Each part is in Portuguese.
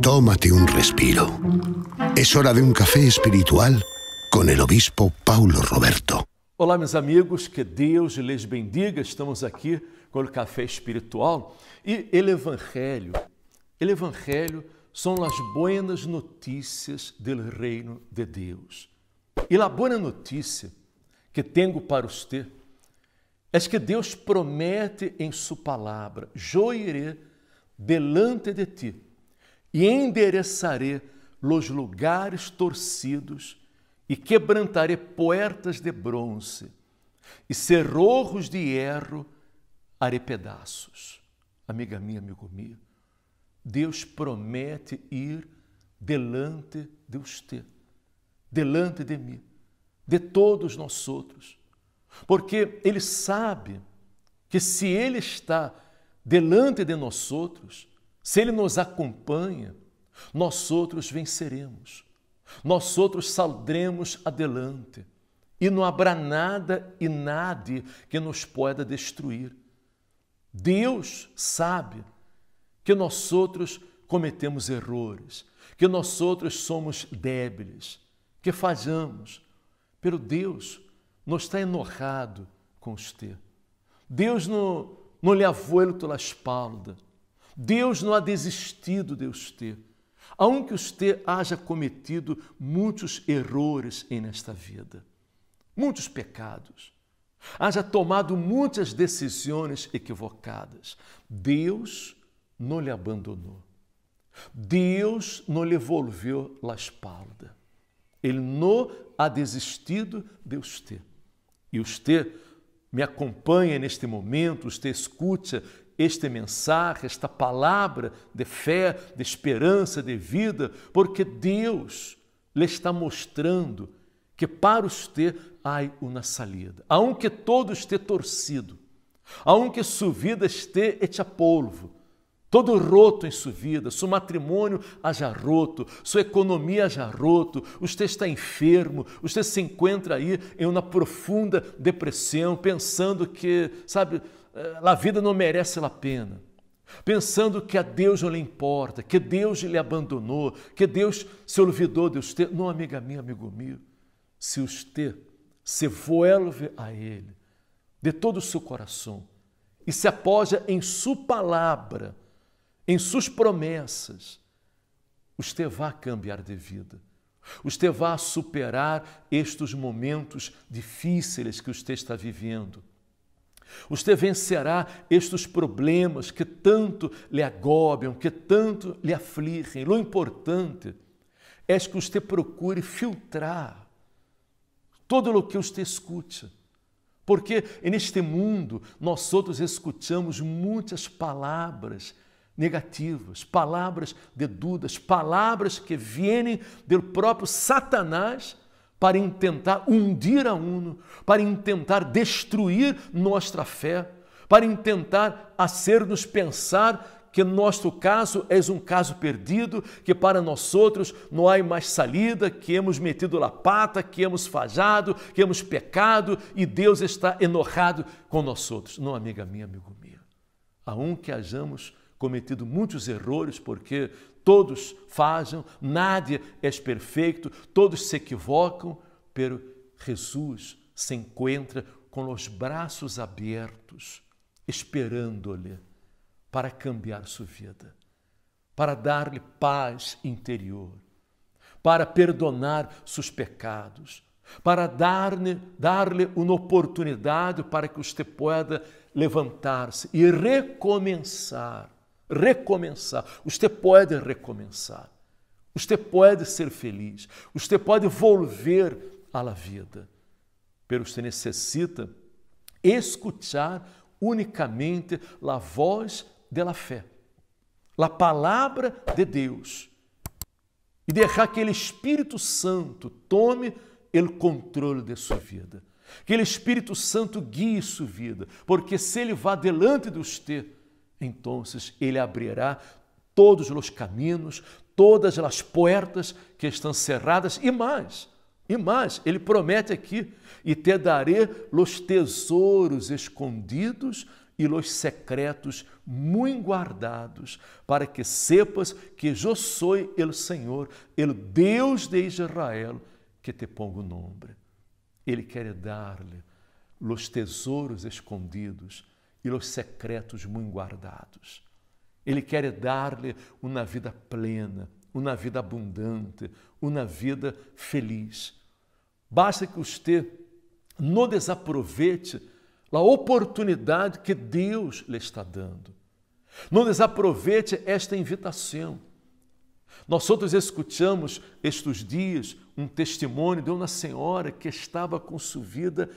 Tómate un respiro. Es hora de un café espiritual con el obispo Paulo Roberto. Olá, meus amigos, que Deus lhes bendiga. Estamos aqui com o café espiritual e o Evangelho. O Evangelho são as boas notícias do reino de Deus. E a boa notícia que tenho para você é que Deus promete em Sua palavra: "Joirei delante de ti e endereçarei los lugares torcidos e quebrantarei portas de bronze e cerrojos de hierro harei pedaços. Amiga minha, amigo meu, Deus promete ir delante de você, delante de mim, de todos nós outros, porque Ele sabe que se Ele está delante de nós outros, se Ele nos acompanha, nós outros venceremos, nós outros saldremos adelante, e não haverá nada e nada que nos possa destruir. Deus sabe que nós outros cometemos erros, que nós outros somos débeis, que falhamos. Pero Deus não está enojado com você. Deus não, não lhe avou pela espalda. Deus não há desistido de os ter, aunque os ter haja cometido muitos erros nesta vida, muitos pecados, haja tomado muitas decisões equivocadas. Deus não lhe abandonou. Deus não lhe volveu a espalda. Ele não há desistido de os ter. E os ter me acompanha neste momento, os te escuta este mensagem, esta palavra de fé, de esperança, de vida, porque Deus lhe está mostrando que para você há uma salida, aunque todos te torcido, que sua vida este a polvo, todo roto em sua vida, seu matrimônio haja roto, sua economia haja roto, você está enfermo, você se encontra aí em uma profunda depressão, pensando que, sabe, eh, a vida não merece a pena, pensando que a Deus não lhe importa, que Deus lhe abandonou, que Deus se olvidou de você. Não, amiga minha, amigo meu, se você se vuelve a Ele de todo o seu coração e se apoia em Sua palavra, em Suas promessas, você vai cambiar de vida. Você vai superar estes momentos difíceis que você está vivendo. Você vencerá estes problemas que tanto lhe agobiam, que tanto lhe afligem. O importante é que você procure filtrar todo o que você escute. Porque neste mundo nós outros escutamos muitas palavras negativas, palavras de dúvidas, palavras que vêm do próprio Satanás para intentar hundir a Uno, para intentar destruir nossa fé, para intentar fazer-nos pensar que nosso caso é um caso perdido, que para nós outros não há mais salida, que hemos metido la pata, que hemos fajado, que hemos pecado e Deus está enojado com nós outros. Não, amiga minha, amigo meu. A um que hajamos cometido muitos erros porque Todos fazem, nada é perfeito, todos se equivocam, pero Jesus se encontra com os braços abertos, esperando-lhe para cambiar sua vida, para dar-lhe paz interior, para perdonar seus pecados, para dar-lhe dar uma oportunidade para que você pueda levantar-se e recomeçar recomeçar. Você pode recomeçar. Você pode ser feliz. Você pode volver à vida. Mas você necessita escutar unicamente a voz da fé, a palavra de Deus e deixar que o Espírito Santo tome o controle de sua vida. Que o Espírito Santo guie sua vida, porque se ele vá delante de você, então, Ele abrirá todos os caminhos, todas as portas que estão cerradas e mais. E mais, ele promete aqui: e te darei os tesouros escondidos e os secretos muito guardados, para que sepas que eu sou o Senhor, o Deus de Israel, que te pongo o nome. Ele quer dar-lhe os tesouros escondidos pelos secretos muito guardados. Ele quer dar-lhe uma vida plena, uma vida abundante, uma vida feliz. Basta que você não desaproveite a oportunidade que Deus lhe está dando. Não desaproveite esta invitação. Nós outros escutamos estes dias um testemunho de uma senhora que estava com sua vida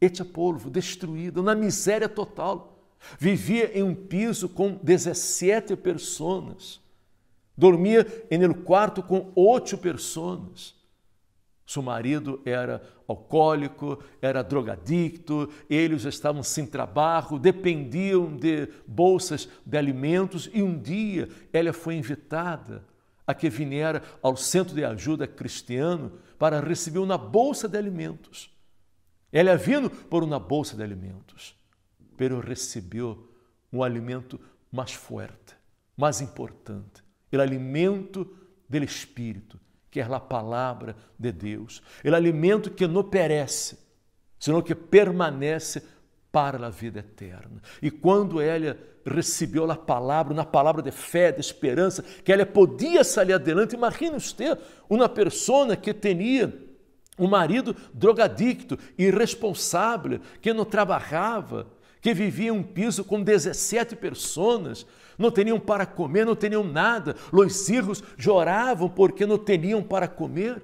este é polvo, destruído, na miséria total. Vivia em um piso com 17 pessoas. Dormia em um quarto com oito pessoas. Seu marido era alcoólico, era drogadicto, eles estavam sem trabalho, dependiam de bolsas de alimentos e um dia ela foi invitada a que viera ao Centro de Ajuda Cristiano para receber uma bolsa de alimentos. Ele é vindo por uma bolsa de alimentos, pero recebeu um alimento mais forte, mais importante, o alimento do Espírito, que é a palavra de Deus, o alimento que não perece, senão que permanece para a vida eterna. E quando ela recebeu a palavra, na palavra de fé, de esperança, que ela podia sair adiante, imagine você, uma pessoa que tinha um marido drogadicto, irresponsável, que não trabalhava, que vivia em um piso com 17 pessoas, não tinham para comer, não tinham nada. Os filhos choravam porque não tinham para comer.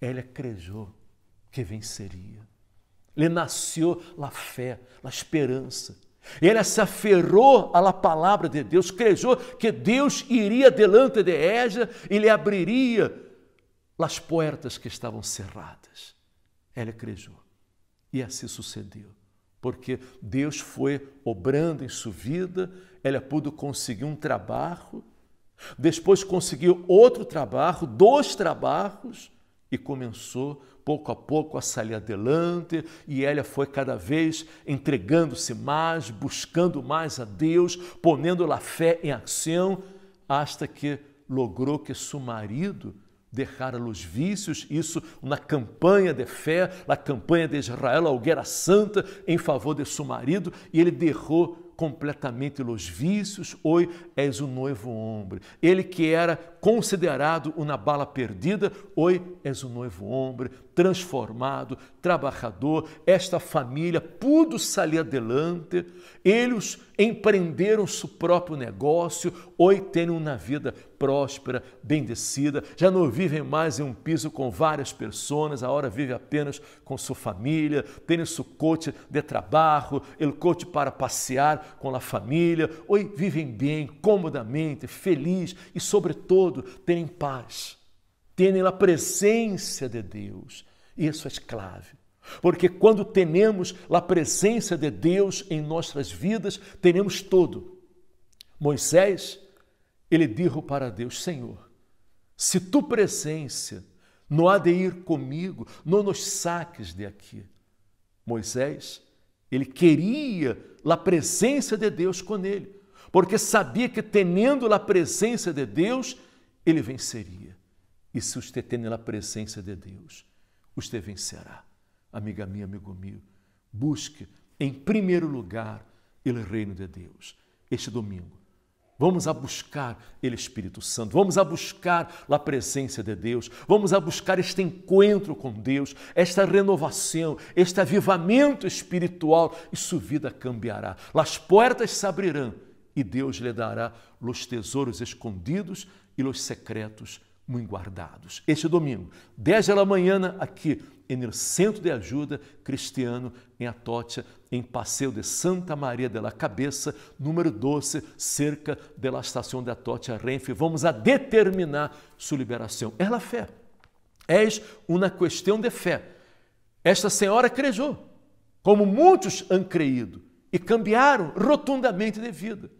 ela acreditou que venceria. lhe nasceu a fé, a esperança. ela se aferrou à palavra de Deus, crejou que Deus iria delante de ela e lhe abriria las puertas que estavam cerradas. Ela acreditou. E assim sucedeu, porque Deus foi obrando em sua vida, ela pôde conseguir um trabalho, depois conseguiu outro trabalho, dois trabalhos, e começou pouco a pouco a sair adelante, e ela foi cada vez entregando-se mais, buscando mais a Deus, ponendo a fé em ação, hasta que logrou que seu marido deixar os vícios, isso na campanha de fé, na campanha de Israel, a guerra santa em favor de seu marido, e ele derrou completamente os vícios, hoje és o novo homem. Ele que era considerado uma bala perdida, hoje és o novo homem, transformado, trabalhador. Esta família pudo sair adelante, eles empreenderam seu próprio negócio, hoje têm uma vida próspera, bendecida, já não vivem mais em um piso com várias pessoas, agora vive apenas com sua família, tem seu coche de trabalho, el coche para passear com a família, hoje vivem bem, comodamente, feliz e, sobretudo, têm paz, têm a presença de Deus. Isso é clave. Porque quando tememos a presença de Deus em nossas vidas, tememos todo. Moisés ele dijo para Deus: Senhor, se tu presença não há de ir comigo, não nos saques de aqui. Moisés, ele queria a presença de Deus com ele, porque sabia que, tendo a presença de Deus, ele venceria. E se você tem a presença de Deus, você vencerá. Amiga minha, amigo meu, busque em primeiro lugar o reino de Deus. Este domingo, Vamos a buscar ele Espírito Santo, vamos a buscar a presença de Deus, vamos a buscar este encontro com Deus, esta renovação, este avivamento espiritual e sua vida cambiará. As portas se abrirão e Deus lhe dará os tesouros escondidos e os secretos muito guardados. Este domingo, 10 da manhã, aqui no Centro de Ajuda Cristiano, em Atocha, em Passeio de Santa Maria de la Cabeça, número 12, cerca da estação da Tocha Renfe. Vamos a determinar sua liberação. ela é fé. É uma questão de fé. Esta senhora crejou, como muitos han creído, e cambiaram rotundamente de vida.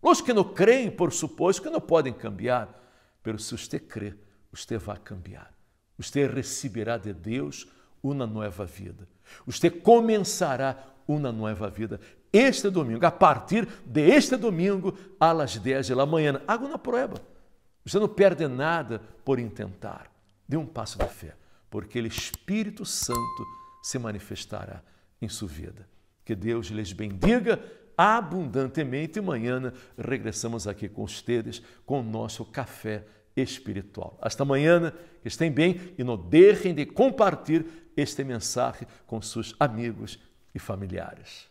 Os que não creem, por suposto, que não podem cambiar, mas se você crê, você vai cambiar. Você receberá de Deus uma nova vida. Você começará uma nova vida. Este domingo, a partir deste de domingo, às 10 da manhã. Água uma prova. Você não perde nada por intentar. Dê um passo de fé, porque o Espírito Santo se manifestará em sua vida. Que Deus lhes bendiga abundantemente. E amanhã regressamos aqui com vocês com o nosso café espiritual. Hasta amanhã, que estem bem e não deixem de compartilhar este mensagem com seus amigos e familiares.